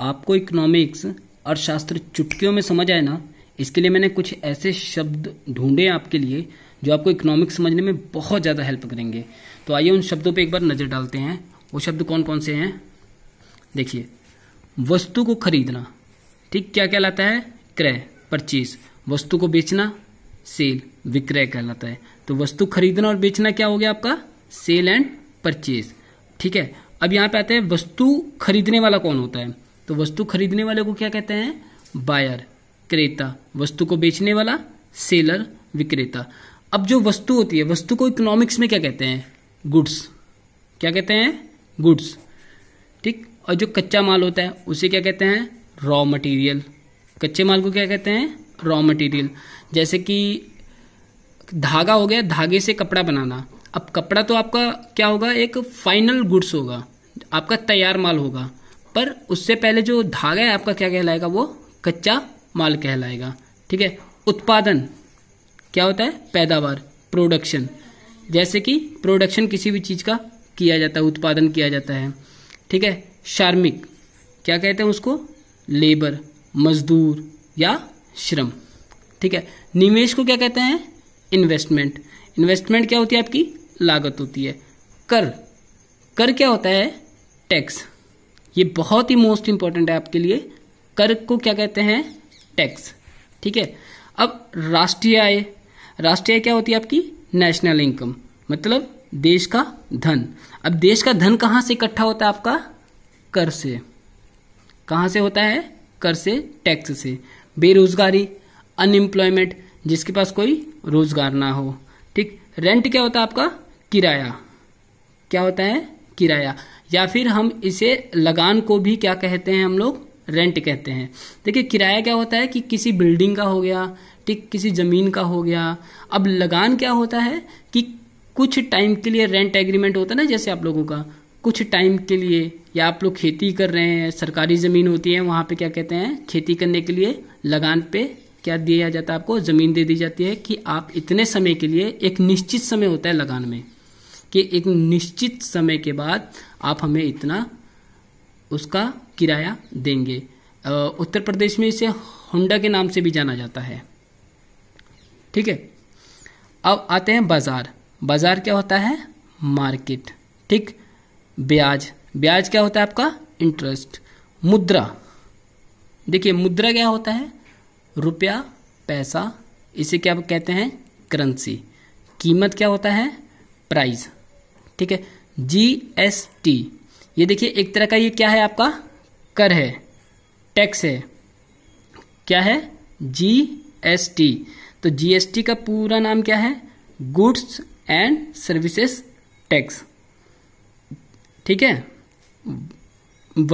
आपको इकोनॉमिक्स अर्थशास्त्र चुटकियों में समझ आए ना इसके लिए मैंने कुछ ऐसे शब्द ढूंढे आपके लिए जो आपको इकोनॉमिक्स समझने में बहुत ज़्यादा हेल्प करेंगे तो आइए उन शब्दों पर एक बार नज़र डालते हैं वो शब्द कौन कौन से हैं देखिए वस्तु को खरीदना ठीक क्या कहलाता है क्रय परचेज वस्तु को बेचना सेल विक्रय कहलाता है तो वस्तु खरीदना और बेचना क्या हो गया आपका सेल एंड परचेज ठीक है अब यहां पे आता है वस्तु खरीदने वाला कौन होता है तो वस्तु खरीदने वाले को क्या कहते हैं बायर क्रेता वस्तु को बेचने वाला सेलर विक्रेता अब जो वस्तु होती है वस्तु को इकोनॉमिक्स में क्या कहते हैं गुड्स क्या कहते हैं गुड्स ठीक और जो कच्चा माल होता है उसे क्या कहते हैं रॉ मटेरियल कच्चे माल को क्या कहते हैं रॉ मटेरियल जैसे कि धागा हो गया धागे से कपड़ा बनाना अब कपड़ा तो आपका क्या होगा एक फाइनल गुड्स होगा आपका तैयार माल होगा पर उससे पहले जो धागा है आपका क्या कहलाएगा वो कच्चा माल कहलाएगा ठीक है उत्पादन क्या होता है पैदावार प्रोडक्शन जैसे कि प्रोडक्शन किसी भी चीज़ का किया जाता है उत्पादन किया जाता है ठीक है शार्मिक क्या कहते हैं उसको लेबर मजदूर या श्रम ठीक है निवेश को क्या कहते हैं इन्वेस्टमेंट इन्वेस्टमेंट क्या होती है आपकी लागत होती है कर कर क्या होता है टैक्स ये बहुत ही मोस्ट इंपॉर्टेंट है आपके लिए कर को क्या कहते हैं टैक्स ठीक है अब राष्ट्रीय आय राष्ट्रीय क्या होती है आपकी नेशनल इनकम मतलब देश का धन अब देश का धन कहां से इकट्ठा होता है आपका कर से कहां से होता है कर से टैक्स से बेरोजगारी अनएम्प्लॉयमेंट जिसके पास कोई रोजगार ना हो ठीक रेंट क्या होता है आपका किराया क्या होता है किराया या फिर हम इसे लगान को भी क्या कहते हैं हम लोग रेंट कहते हैं देखिए किराया क्या होता है कि किसी बिल्डिंग का हो गया ठीक किसी ज़मीन का हो गया अब लगान क्या होता है कि कुछ टाइम के लिए रेंट एग्रीमेंट होता है ना जैसे आप लोगों का कुछ टाइम के लिए या आप लोग खेती कर रहे हैं सरकारी ज़मीन होती है वहाँ पे क्या कहते हैं खेती करने के लिए लगान पे क्या दिया जाता है आपको ज़मीन दे दी जाती है कि आप इतने समय के लिए एक निश्चित समय होता है लगान में कि एक निश्चित समय के बाद आप हमें इतना उसका किराया देंगे उत्तर प्रदेश में इसे होंडा के नाम से भी जाना जाता है ठीक है अब आते हैं बाज़ार बाज़ार क्या होता है मार्केट ठीक ब्याज ब्याज क्या होता है आपका इंटरेस्ट मुद्रा देखिए मुद्रा क्या होता है रुपया पैसा इसे क्या कहते हैं करंसी कीमत क्या होता है प्राइस ठीक है जी एस टी ये देखिए एक तरह का ये क्या है आपका कर है टैक्स है क्या है जी एस टी तो जी एस टी का पूरा नाम क्या है गुड्स एंड सर्विसेस टैक्स ठीक है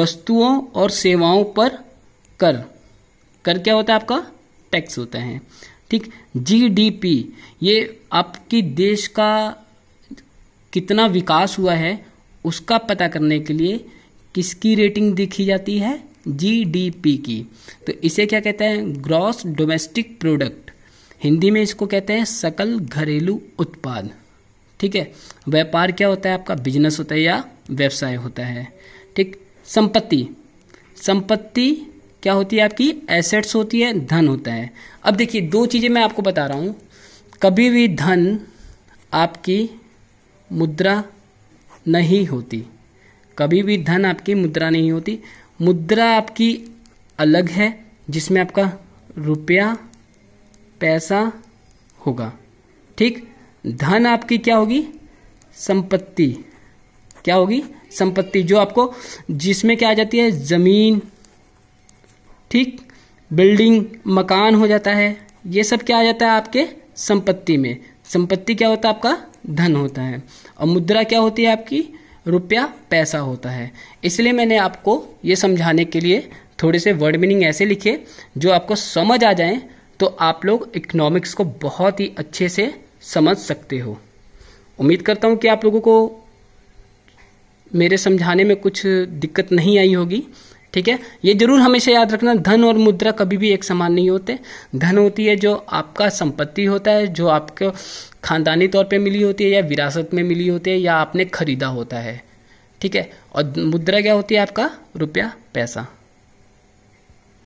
वस्तुओं और सेवाओं पर कर कर क्या होता है आपका टैक्स होता है ठीक जीडीपी ये आपकी देश का कितना विकास हुआ है उसका पता करने के लिए किसकी रेटिंग देखी जाती है जीडीपी की तो इसे क्या कहते हैं ग्रॉस डोमेस्टिक प्रोडक्ट हिंदी में इसको कहते हैं सकल घरेलू उत्पाद ठीक है व्यापार क्या होता है आपका बिजनेस होता है या व्यवसाय होता है ठीक संपत्ति संपत्ति क्या होती है आपकी एसेट्स होती है धन होता है अब देखिए दो चीज़ें मैं आपको बता रहा हूँ कभी भी धन आपकी मुद्रा नहीं होती कभी भी धन आपकी मुद्रा नहीं होती मुद्रा आपकी अलग है जिसमें आपका रुपया पैसा होगा ठीक धन आपकी क्या होगी संपत्ति क्या होगी संपत्ति जो आपको जिसमें क्या आ जाती है जमीन ठीक बिल्डिंग मकान हो जाता है ये सब क्या आ जाता है आपके संपत्ति में संपत्ति क्या होता है आपका धन होता है और मुद्रा क्या होती है आपकी रुपया पैसा होता है इसलिए मैंने आपको ये समझाने के लिए थोड़े से वर्ड मीनिंग ऐसे लिखे जो आपको समझ आ जाए तो आप लोग इकोनॉमिक्स को बहुत ही अच्छे से समझ सकते हो उम्मीद करता हूँ कि आप लोगों को मेरे समझाने में कुछ दिक्कत नहीं आई होगी ठीक है ये जरूर हमेशा याद रखना धन और मुद्रा कभी भी एक समान नहीं होते धन होती है जो आपका संपत्ति होता है जो आपको खानदानी तौर पे मिली होती है या विरासत में मिली होती है या आपने खरीदा होता है ठीक है और मुद्रा क्या होती है आपका रुपया पैसा